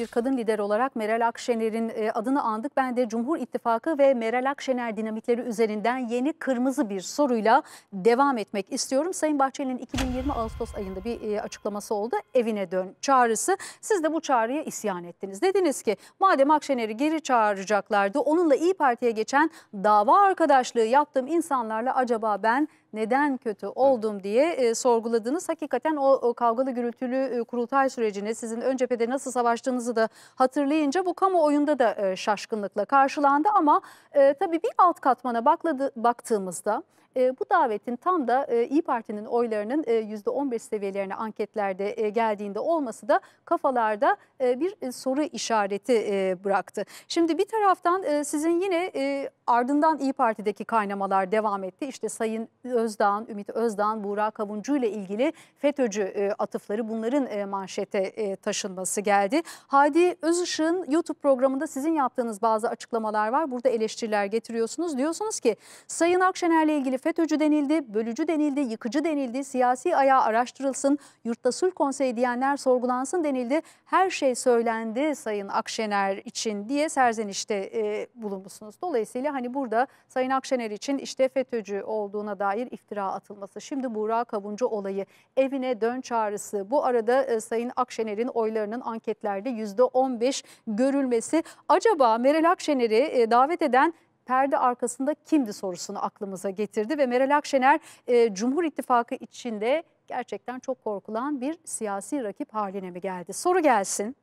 bir kadın lider olarak Meral Akşener'in e, adını andık. Ben de Cumhur İttifakı ve Meral Akşener dinamikleri üzerinden yeni kırmızı bir soruyla devam etmek istiyorum. Sayın Bahçeli'nin 2020 Ağustos ayında bir e, açıklaması oldu. Evine dön çağrısı. Siz de bu çağrıya isyan ettiniz. Dediniz ki madem Akşener'i geri çağıracaklardı onunla İyi Parti'ye geçen dava arkadaşlığı yaptığım insanlarla acaba ben neden kötü oldum evet. diye e, sorguladınız. Hakikaten o, o kavgalı gürültülü e, kurultay sürecini sizin ön cephede nasıl savaştığınızı da hatırlayınca bu kamuoyunda da e, şaşkınlıkla karşılandı. Ama e, tabii bir alt katmana bakladı, baktığımızda e, bu davetin tam da e, İyi Parti'nin oylarının e, %15 seviyelerine anketlerde e, geldiğinde olması da kafalarda e, bir e, soru işareti e, bıraktı. Şimdi bir taraftan e, sizin yine e, ardından İyi Parti'deki kaynamalar devam etti. İşte Sayın Özdağ'ın, Ümit Özdağ'ın, Buğra Kavuncu ile ilgili FETÖ'cü e, atıfları bunların e, manşete e, taşınması geldi. Hadi Özışık'ın YouTube programında sizin yaptığınız bazı açıklamalar var. Burada eleştiriler getiriyorsunuz. Diyorsunuz ki Sayın Akşener'le ilgili FETÖ'cü denildi, bölücü denildi, yıkıcı denildi, siyasi ayağı araştırılsın, yurtta sulh konseyi diyenler sorgulansın denildi. Her şey söylendi Sayın Akşener için diye serzenişte e, bulunmuşsunuz. Dolayısıyla hani burada Sayın Akşener için işte FETÖ'cü olduğuna dair iftira atılması, şimdi Buğra Kavuncu olayı, evine dön çağrısı, bu arada e, Sayın Akşener'in oylarının anketlerde %15 görülmesi. Acaba Meral Akşener'i e, davet eden perde arkasında kimdi sorusunu aklımıza getirdi ve Meral Akşener e, Cumhur İttifakı içinde gerçekten çok korkulan bir siyasi rakip haline mi geldi? Soru gelsin.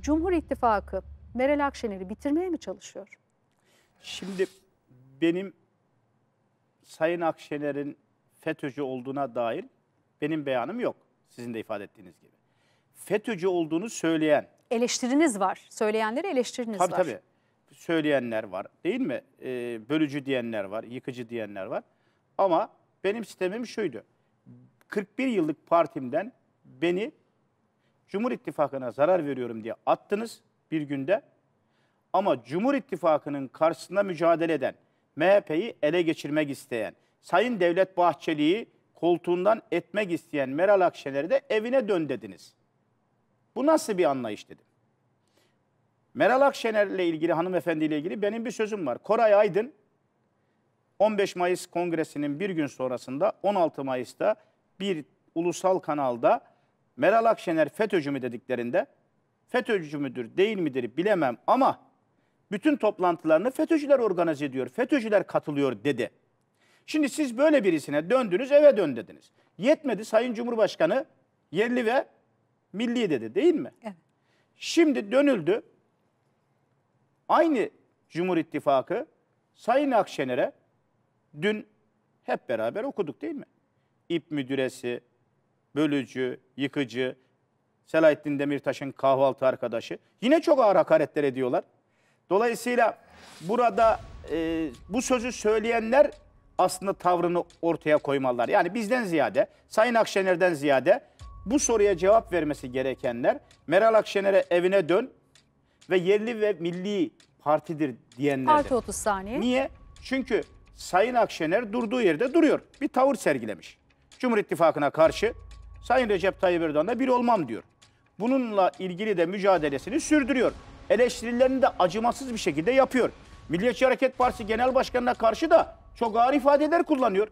Cumhur İttifakı Meral Akşener'i bitirmeye mi çalışıyor? Şimdi benim Sayın Akşener'in FETÖ'cü olduğuna dair benim beyanım yok. Sizin de ifade ettiğiniz gibi. FETÖ'cü olduğunu söyleyen... Eleştiriniz var. Söyleyenlere eleştiriniz tabii, var. Tabii tabii. Söyleyenler var değil mi? Ee, bölücü diyenler var, yıkıcı diyenler var. Ama benim sistemim şuydu. 41 yıllık partimden beni Cumhur İttifakı'na zarar veriyorum diye attınız bir günde. Ama Cumhur İttifakı'nın karşısında mücadele eden, MHP'yi ele geçirmek isteyen, Sayın Devlet Bahçeli'yi koltuğundan etmek isteyen Meral Akşener'i de evine dön dediniz. Bu nasıl bir anlayış dedim. Meral Akşener'le ilgili, hanımefendiyle ilgili benim bir sözüm var. Koray Aydın 15 Mayıs Kongresi'nin bir gün sonrasında 16 Mayıs'ta bir ulusal kanalda Meral Akşener FETÖ'cü mü dediklerinde FETÖ'cü müdür değil midir bilemem ama bütün toplantılarını FETÖ'cüler organize ediyor, FETÖ'cüler katılıyor dedi. Şimdi siz böyle birisine döndünüz eve dön dediniz. Yetmedi Sayın Cumhurbaşkanı yerli ve milli dedi değil mi? Evet. Şimdi dönüldü aynı Cumhur İttifakı Sayın Akşener'e dün hep beraber okuduk değil mi? İp müdüresi, bölücü, yıkıcı, Selahattin Demirtaş'ın kahvaltı arkadaşı. Yine çok ağır hakaretler ediyorlar. Dolayısıyla burada e, bu sözü söyleyenler aslında tavrını ortaya koymalılar. Yani bizden ziyade, Sayın Akşener'den ziyade bu soruya cevap vermesi gerekenler Meral Akşener'e evine dön ve yerli ve milli partidir diyenler. Parti 30 saniye. Niye? Çünkü Sayın Akşener durduğu yerde duruyor. Bir tavır sergilemiş. Cumhur İttifakı'na karşı Sayın Recep Tayyip Erdoğan'la bir olmam diyor. Bununla ilgili de mücadelesini sürdürüyor eleştirilerini de acımasız bir şekilde yapıyor. Milliyetçi Hareket Partisi Genel Başkanı'na karşı da çok ağır ifadeler kullanıyor.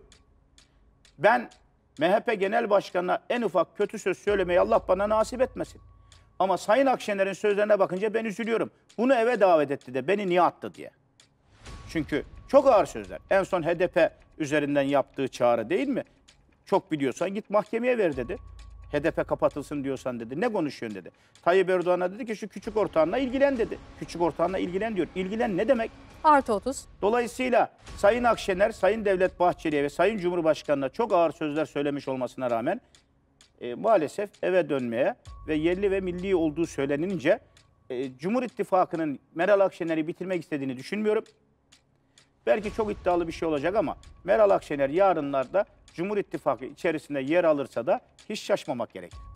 Ben MHP Genel Başkanı'na en ufak kötü söz söylemeyi Allah bana nasip etmesin. Ama Sayın Akşener'in sözlerine bakınca ben üzülüyorum. Bunu eve davet etti de beni niye attı diye. Çünkü çok ağır sözler. En son HDP üzerinden yaptığı çağrı değil mi? Çok biliyorsan git mahkemeye ver dedi. HDP kapatılsın diyorsan dedi. Ne konuşuyorsun dedi. Tayyip Erdoğan'a dedi ki şu küçük ortağınla ilgilen dedi. Küçük ortağınla ilgilen diyor. İlgilen ne demek? Artı 30. Dolayısıyla Sayın Akşener, Sayın Devlet Bahçeli'ye ve Sayın Cumhurbaşkanı'na çok ağır sözler söylemiş olmasına rağmen e, maalesef eve dönmeye ve yerli ve milli olduğu söylenince e, Cumhur İttifakı'nın Meral Akşener'i bitirmek istediğini düşünmüyorum. Belki çok iddialı bir şey olacak ama Meral Akşener yarınlarda Cumhur İttifakı içerisinde yer alırsa da hiç şaşmamak gerekir.